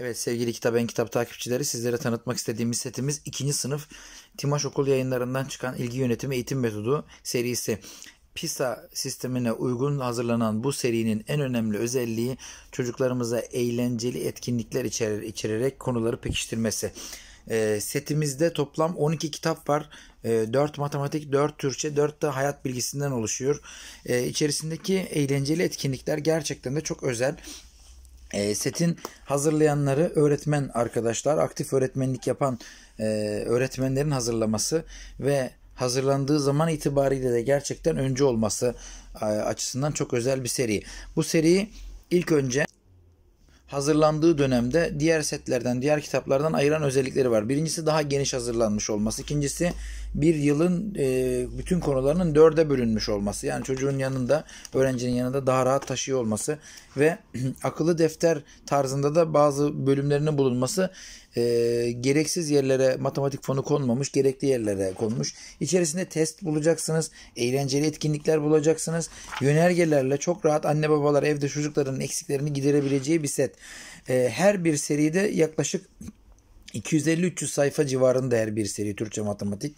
Evet sevgili kitap en Kitap takipçileri sizlere tanıtmak istediğimiz setimiz ikinci sınıf Timaş Okul yayınlarından çıkan ilgi yönetimi eğitim metodu serisi. PISA sistemine uygun hazırlanan bu serinin en önemli özelliği çocuklarımıza eğlenceli etkinlikler içerir, içererek konuları pekiştirmesi. E, setimizde toplam 12 kitap var. E, ee, 4 matematik, 4 Türkçe, 4 de hayat bilgisinden oluşuyor. E, içerisindeki eğlenceli etkinlikler gerçekten de çok özel. E, setin hazırlayanları öğretmen arkadaşlar, aktif öğretmenlik yapan e, öğretmenlerin hazırlaması ve hazırlandığı zaman itibariyle de gerçekten önce olması e, açısından çok özel bir seri. Bu seriyi ilk önce hazırlandığı dönemde diğer setlerden, diğer kitaplardan ayıran özellikleri var. Birincisi daha geniş hazırlanmış olması. İkincisi bir yılın e, bütün konularının dörde bölünmüş olması. Yani çocuğun yanında, öğrencinin yanında daha rahat taşıyor olması ve akıllı defter tarzında da bazı bölümlerinin bulunması e, gereksiz yerlere matematik fonu konmamış, gerekli yerlere konmuş. İçerisinde test bulacaksınız, eğlenceli etkinlikler bulacaksınız. Yönergelerle çok rahat anne babalar evde çocukların eksiklerini giderebileceği bir set. E, her bir seride yaklaşık 250-300 sayfa civarında her bir seri Türkçe matematik.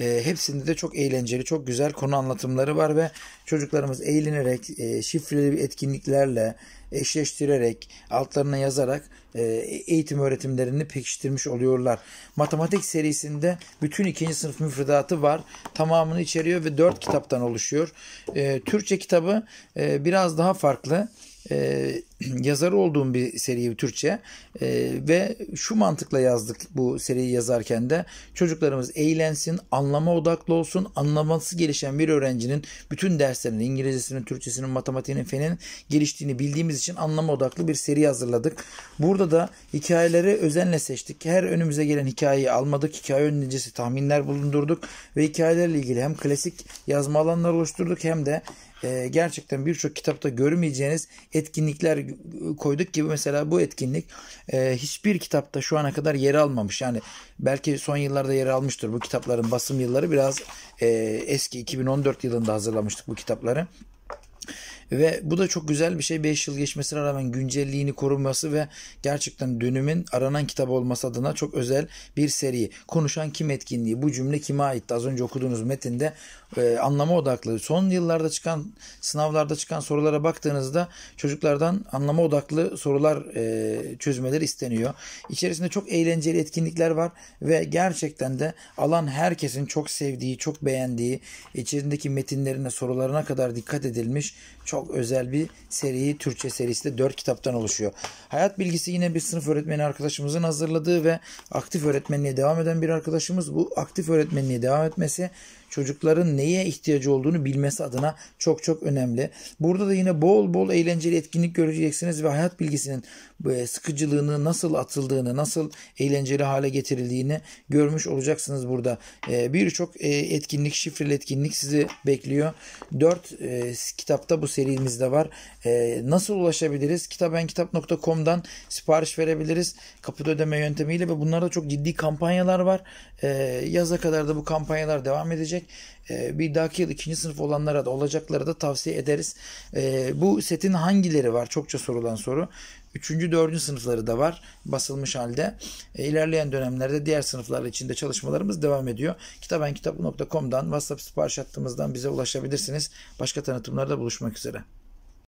E, hepsinde de çok eğlenceli, çok güzel konu anlatımları var ve çocuklarımız eğlenerek, e, şifreli etkinliklerle, eşleştirerek, altlarına yazarak e, eğitim öğretimlerini pekiştirmiş oluyorlar. Matematik serisinde bütün ikinci sınıf müfredatı var. Tamamını içeriyor ve dört kitaptan oluşuyor. E, Türkçe kitabı e, biraz daha farklı e, yazarı olduğum bir seri Türkçe e, ve şu mantıkla yazdık bu seriyi yazarken de çocuklarımız eğlensin, anlama odaklı olsun, anlaması gelişen bir öğrencinin bütün derslerinin, İngilizcesinin, Türkçesinin, matematiğinin, fenin geliştiğini bildiğimiz için anlama odaklı bir seri hazırladık. Burada da hikayeleri özenle seçtik. Her önümüze gelen hikayeyi almadık. Hikaye öncesi tahminler bulundurduk ve hikayelerle ilgili hem klasik yazma alanları oluşturduk hem de e, gerçekten birçok kitapta görmeyeceğiniz etkinlikler koyduk gibi mesela bu etkinlik e, hiçbir kitapta şu ana kadar yer almamış. Yani belki son yıllarda yer almıştır bu kitapların basım yılları biraz e, eski 2014 yılında hazırlamıştık bu kitapları. Ve bu da çok güzel bir şey. 5 yıl geçmesine rağmen güncelliğini koruması ve gerçekten dönümün aranan kitabı olması adına çok özel bir seri. Konuşan kim etkinliği? Bu cümle kime aitti? Az önce okuduğunuz metinde e, anlama odaklı. Son yıllarda çıkan sınavlarda çıkan sorulara baktığınızda çocuklardan anlama odaklı sorular e, çözmeleri isteniyor. İçerisinde çok eğlenceli etkinlikler var ve gerçekten de alan herkesin çok sevdiği, çok beğendiği, içerisindeki metinlerine, sorularına kadar dikkat edilmiş çok özel bir seri Türkçe serisi de 4 kitaptan oluşuyor. Hayat bilgisi yine bir sınıf öğretmeni arkadaşımızın hazırladığı ve aktif öğretmenliğe devam eden bir arkadaşımız. Bu aktif öğretmenliğe devam etmesi çocukların neye ihtiyacı olduğunu bilmesi adına çok çok önemli. Burada da yine bol bol eğlenceli etkinlik göreceksiniz ve hayat bilgisinin e, sıkıcılığını nasıl atıldığını, nasıl eğlenceli hale getirildiğini görmüş olacaksınız burada. E, birçok e, etkinlik, şifreli etkinlik sizi bekliyor. 4 kitap kitapta bu serimizde var. E, nasıl ulaşabiliriz? kitabenkitap.com'dan sipariş verebiliriz. Kapıda ödeme yöntemiyle ve bunlarda çok ciddi kampanyalar var. E, yaza kadar da bu kampanyalar devam edecek. E, bir dahaki yıl ikinci sınıf olanlara da olacaklara da tavsiye ederiz. E, bu setin hangileri var? Çokça sorulan soru. Üçüncü, dördüncü sınıfları da var basılmış halde. E, ilerleyen dönemlerde diğer sınıflar içinde çalışmalarımız devam ediyor. Kitabenkitap.com'dan WhatsApp sipariş hattımızdan bize ulaşabilirsiniz. Başka tanıtımlarda buluşmak üzere.